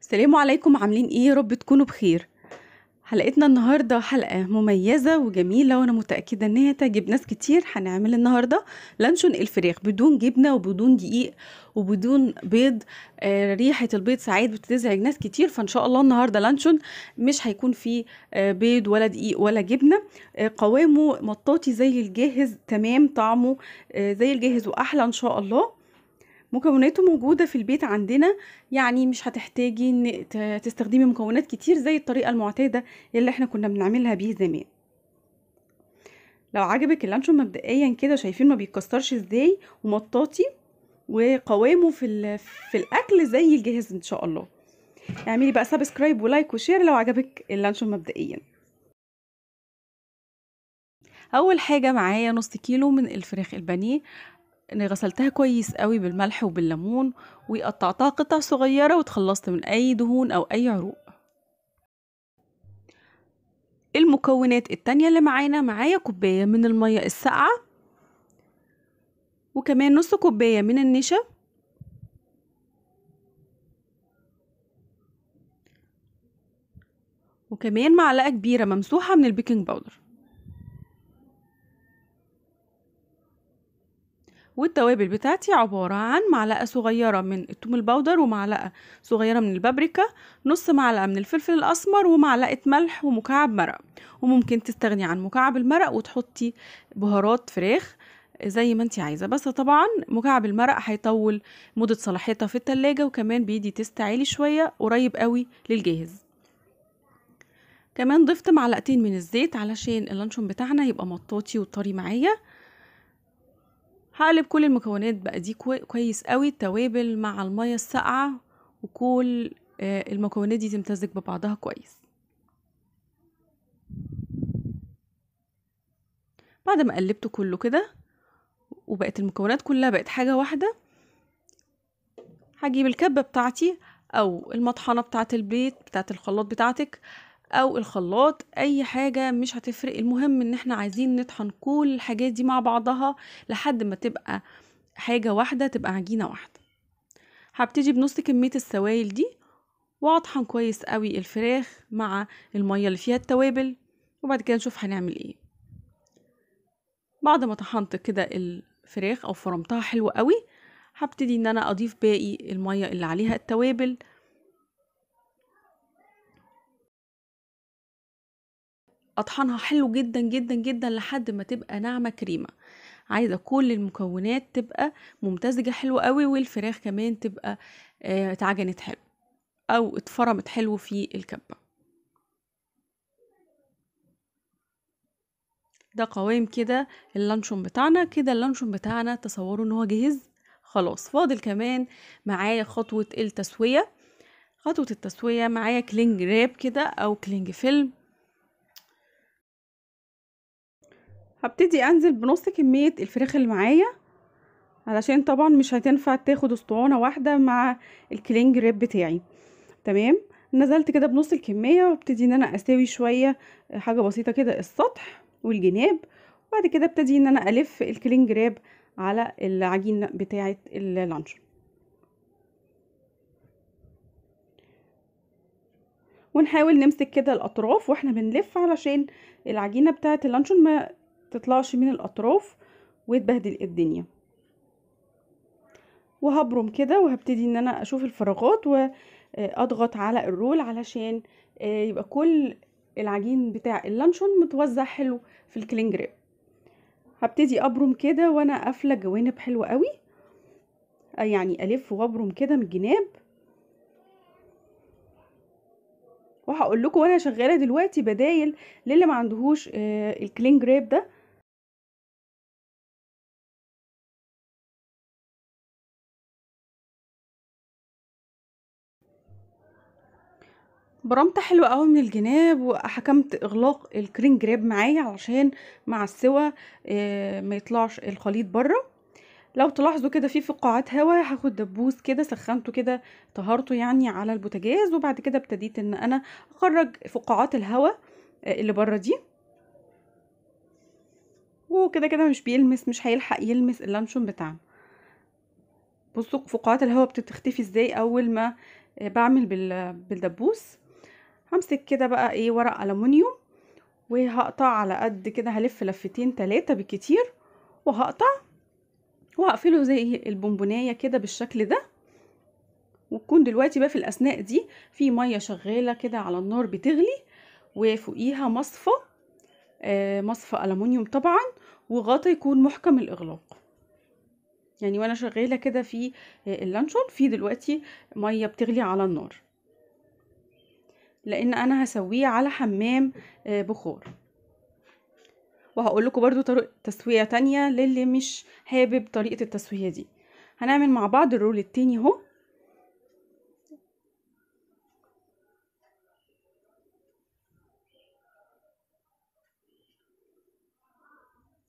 السلام عليكم عاملين ايه رب تكونوا بخير حلقتنا النهارده حلقه مميزه وجميله وانا متاكده ان هي تعجب ناس كتير هنعمل النهارده لانشون الفراخ بدون جبنه وبدون دقيق وبدون بيض آه، ريحه البيض ساعات بتزعج ناس كتير فان شاء الله النهارده لانشون مش هيكون فيه آه، بيض ولا دقيق ولا جبنه آه، قوامه مطاطي زي الجاهز تمام طعمه زي الجاهز واحلى ان شاء الله مكوناته موجودة في البيت عندنا يعني مش هتحتاجي ان تستخدمي مكونات كتير زي الطريقة المعتادة اللي احنا كنا بنعملها بيه زمان لو عجبك اللانشون مبدئيا كده شايفين ما بيتكسرش ازاي ومطاطي وقوامه في, في الاكل زي الجاهز ان شاء الله اعملي بقى سبسكرايب ولايك وشير لو عجبك اللانشون مبدئيا اول حاجه معايا نص كيلو من الفراخ البانيه اني غسلتها كويس قوي بالملح وبالليمون وقطعتها قطع صغيره وتخلصت من اي دهون او اي عروق المكونات التانية اللي معانا معايا كوباية من المية الساقعة وكمان نص كوباية من النشا وكمان معلقة كبيرة ممسوحة من البيكنج باودر والتوابل بتاعتي عبارة عن معلقة صغيرة من التوم البودر ومعلقة صغيرة من البابريكا نص معلقة من الفلفل الأسمر ومعلقة ملح ومكعب مرق وممكن تستغني عن مكعب المرق وتحطي بهارات فراخ زي ما انت عايزه بس طبعا مكعب المرق هيطول مده صلاحيتها في التلاجة وكمان بيدي تستعيلي شويه قريب قوي للجاهز كمان ضفت معلقتين من الزيت علشان اللانشون بتاعنا يبقى مطاطي وطري معايا هقلب كل المكونات بقى دي كويس قوي التوابل مع المية الساقعة وكل آه، المكونات دي تمتزج ببعضها كويس بعد ما قلبته كله كده وبقت المكونات كلها بقت حاجة واحدة هجيب الكبة بتاعتي أو المطحنة بتاعت البيت بتاعت الخلاط بتاعتك او الخلاط اي حاجه مش هتفرق المهم ان احنا عايزين نطحن كل الحاجات دي مع بعضها لحد ما تبقى حاجه واحده تبقى عجينه واحده هبتدي بنص كميه السوائل دي واطحن كويس قوي الفراخ مع الميه اللي فيها التوابل وبعد كده نشوف هنعمل ايه بعد ما طحنت كده الفراخ او فرمتها حلو قوي هبتدي ان انا اضيف باقي الميه اللي عليها التوابل اطحنها حلو جدا جدا جدا لحد ما تبقى ناعمه كريمه عايزه كل المكونات تبقى ممتزجه حلوه قوي والفراخ كمان تبقى آه، اتعجنت حلو او اتفرمت حلو في الكبه ده قوام كده اللانشون بتاعنا كده اللانشون بتاعنا تصوروا ان هو جاهز خلاص فاضل كمان معايا خطوة التسوية خطوة التسوية معايا كلينج راب كده او كلينج فيلم هبتدي انزل بنص كمية الفراخ اللي معايا علشان طبعا مش هتنفع تاخد اسطوانة واحدة مع الكلينج ريب بتاعي تمام نزلت كده بنص الكمية وابتدي ان انا اساوي شوية آه، حاجة بسيطة كده السطح والجناب وبعد كده ابتدي ان انا الف الكلينج ريب على العجين بتاعة اللانشون ونحاول نمسك كده الاطراف واحنا بنلف علشان العجينة بتاعة اللانشون ما تطلعش من الاطراف وتبهدل الدنيا وهبرم كده وهبتدي ان انا اشوف الفراغات واضغط آه، على الرول علشان آه، يبقى كل العجين بتاع اللانشون متوزع حلو في الكلين ريب هبتدي ابرم كده وانا قافله جوانب حلوه قوي آه، يعني الف وابرم كده من الجناب وهقول لكم وانا شغاله دلوقتي بدايل للي ما عندهوش الكلين ريب ده برمت حلوة قوي من الجناب وحكمت اغلاق الكرين جراب معايا علشان مع السوا آه، ما يطلعش الخليط بره لو تلاحظوا كده في فقاعات هواء هاخد دبوس كده سخنته كده طهرته يعني على البوتاجاز وبعد كده ابتديت ان انا اخرج فقاعات الهواء آه، اللي بره دي وكده كده مش بيلمس مش هيلحق يلمس اللانشون بتاعنا بصوا فقاعات الهواء بتختفي ازاي اول ما آه، بعمل بالدبوس همسك كده بقى ايه ورق ألمونيوم وهقطع على قد كده هلف لفتين تلاتة بالكتير وهقطع وهقفله زي البونبونايه كده بالشكل ده وتكون دلوقتي بقى في الأثناء دي في مية شغالة كده على النار بتغلي وفوقيها مصفى آه مصفى ألمونيوم طبعا وغطا يكون محكم الإغلاق يعني وانا شغاله كده في اللانشون في دلوقتي ميه بتغلي على النار لان انا هسويه على حمام آه، بخار وهقول لكم برضو طرق تسويه تانية للي مش حابب طريقه التسويه دي هنعمل مع بعض الرول التاني اهو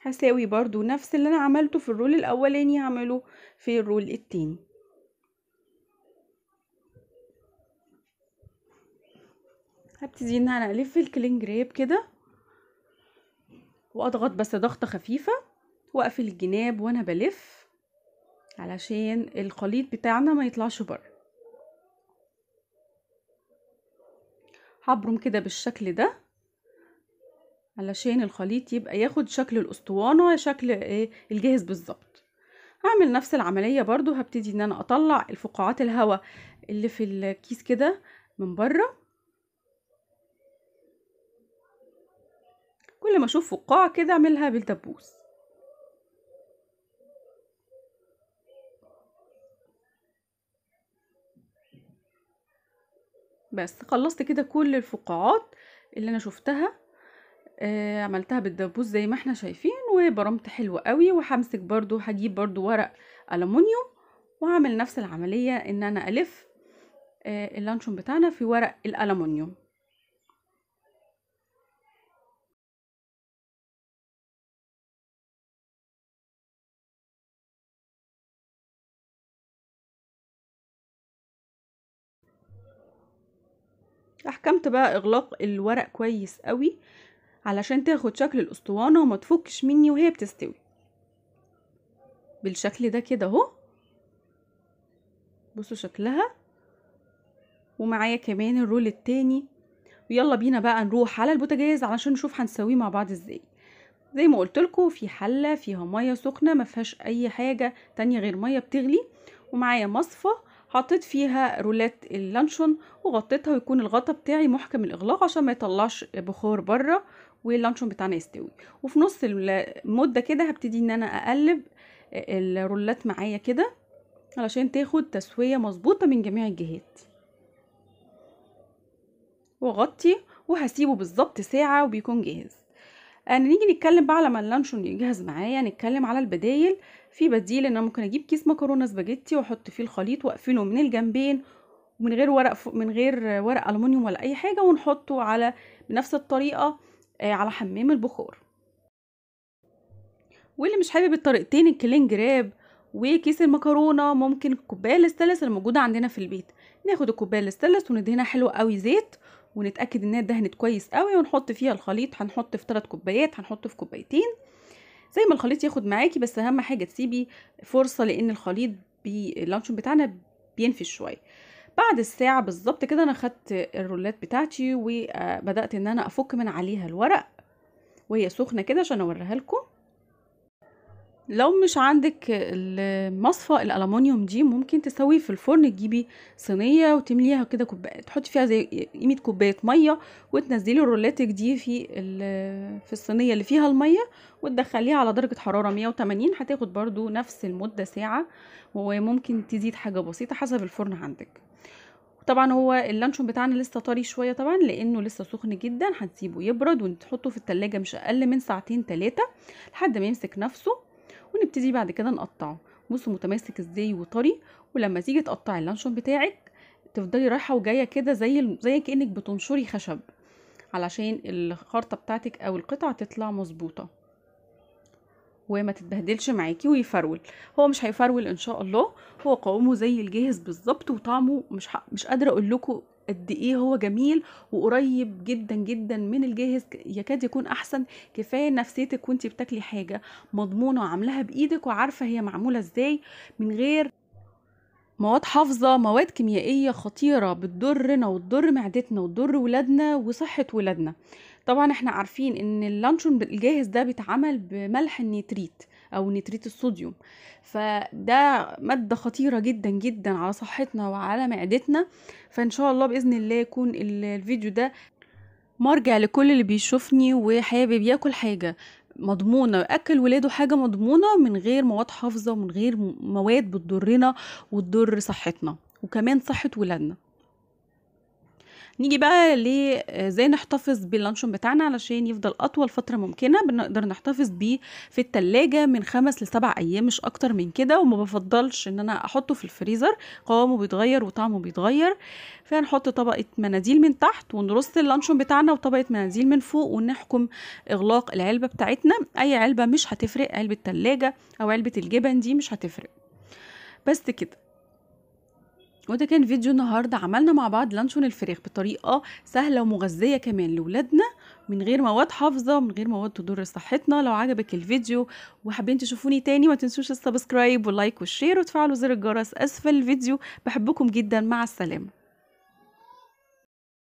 هساوي برضو نفس اللي انا عملته في الرول الاولاني هعمله في الرول التاني هبتدي ان انا الف الكلين جريب كده واضغط بس ضغطه خفيفه واقفل الجناب وانا بلف علشان الخليط بتاعنا ما يطلعش بره هبرم كده بالشكل ده علشان الخليط يبقى ياخد شكل الاسطوانه شكل إيه، الجاهز بالظبط هعمل نفس العمليه برضو هبتدي ان انا اطلع الفقاعات الهواء اللي في الكيس كده من بره كل ما اشوف فقاعة كده اعملها بالدبوس بس خلصت كده كل الفقاعات اللي انا شفتها آه عملتها بالدبوس زي ما احنا شايفين وبرمت حلو قوي وحمسك برضو هجيب برضو ورق الومنيوم وعمل نفس العملية ان انا الف آه اللانشون بتاعنا في ورق الألمونيوم احكمت بقى اغلاق الورق كويس قوي علشان تاخد شكل الاسطوانه وما تفكش مني وهي بتستوي بالشكل ده كده اهو بصوا شكلها ومعايا كمان الرول التاني ويلا بينا بقى نروح على البوتاجاز علشان نشوف هنسويه مع بعض ازاي زي ما قلت في حله فيها ميه سخنه ما فيهاش اي حاجه تانية غير ميه بتغلي ومعايا مصفه حطيت فيها رولات اللانشون وغطيتها ويكون الغطا بتاعي محكم الاغلاق عشان ما يطلعش بخار بره واللانشون بتاعنا يستوي وفي نص المده كده هبتدي ان انا اقلب الرولات معايا كده علشان تاخد تسويه مظبوطه من جميع الجهات واغطي وهسيبه بالظبط ساعه وبيكون جاهز آه نيجي نتكلم بقى على ما اللانشون يجهز معايا نتكلم على البدايل في بديل ان انا ممكن اجيب كيس مكرونه سباجيتي واحط فيه الخليط واقفله من الجنبين ومن غير ورق من غير ورق الومنيوم ولا اي حاجه ونحطه على بنفس الطريقه آه، على حمام البخار واللي مش حابب الطريقتين الكلين جراب وكيس المكرونه ممكن الكوبايه الاستانلس الموجوده عندنا في البيت ناخد الكوبايه الاستلس وندهنها حلو قوي زيت ونتاكد انها دهنت كويس قوي ونحط فيها الخليط هنحط في 3 كوبايات هنحط في كوبايتين زي ما الخليط ياخد معاكي بس اهم حاجه تسيبي فرصه لان الخليط بي اللانشون بتاعنا بينفش شويه بعد الساعه بالظبط كده انا خدت الرولات بتاعتي وبدات ان انا افك من عليها الورق وهي سخنه كده عشان اوريها لكم لو مش عندك المصفى الالومنيوم دي ممكن تسويه في الفرن تجيبي صينيه وتمليها كده كوبايه تحطي فيها زي قيمه كوبايه ميه وتنزلي الرولاتك دي في في الصينيه اللي فيها الميه وتدخليها على درجه حراره 180 هتاخد برضو نفس المده ساعه وممكن تزيد حاجه بسيطه حسب الفرن عندك طبعا هو اللانشون بتاعنا لسه طري شويه طبعا لانه لسه سخن جدا هنسيبه يبرد ونحطه في التلاجة مش اقل من ساعتين ثلاثه لحد ما يمسك نفسه ونبتدي بعد كده نقطعه بصوا متماسك ازاي وطري ولما تيجي تقطعي اللانشون بتاعك تفضلي رايحه وجايه كده زي زي كانك بتنشري خشب علشان الخرطه بتاعتك او القطعه تطلع مظبوطه وما تتبهدلش معاكي ويفرول هو مش هيفرول ان شاء الله هو قوامه زي الجاهز بالظبط وطعمه مش مش قادره اقول لكم قد ايه هو جميل وقريب جدا جدا من الجاهز يكاد يكون احسن كفايه نفسيتك وانت بتاكلي حاجه مضمونه وعاملاها بايدك وعارفه هي معموله ازاي من غير مواد حافظة مواد كيميائية خطيرة بتضرنا وتضر معدتنا وتضر ولادنا وصحة ولادنا طبعا احنا عارفين ان اللانشون الجاهز ده بيتعمل بملح النيتريت او نتريت الصوديوم فده ماده خطيره جدا جدا على صحتنا وعلى معدتنا فان شاء الله باذن الله يكون الفيديو ده مرجع لكل اللي بيشوفني وحابب ياكل حاجه مضمونه اكل ولاده حاجه مضمونه من غير مواد حافظه ومن غير مواد بتضرنا وتضر صحتنا وكمان صحه ولادنا نيجي بقى ل آه، ازاي نحتفظ باللانشون بتاعنا علشان يفضل اطول فتره ممكنه بنقدر نحتفظ بيه في التلاجة من خمس لسبع ايام مش اكتر من كده وما بفضلش ان انا احطه في الفريزر قوامه بيتغير وطعمه بيتغير فهنحط طبقه مناديل من تحت ونرص اللانشون بتاعنا وطبقه مناديل من فوق ونحكم اغلاق العلبه بتاعتنا اي علبه مش هتفرق علبه تلاجة او علبه الجبن دي مش هتفرق بس كده وده كان فيديو النهارده عملنا مع بعض لانشون الفراخ بطريقه سهله ومغذيه كمان لولادنا من غير مواد حافظه من غير مواد تضر صحتنا لو عجبك الفيديو وحابين تشوفوني تاني ما تنسوش السبسكرايب واللايك والشير وتفعلوا زر الجرس اسفل الفيديو بحبكم جدا مع السلامه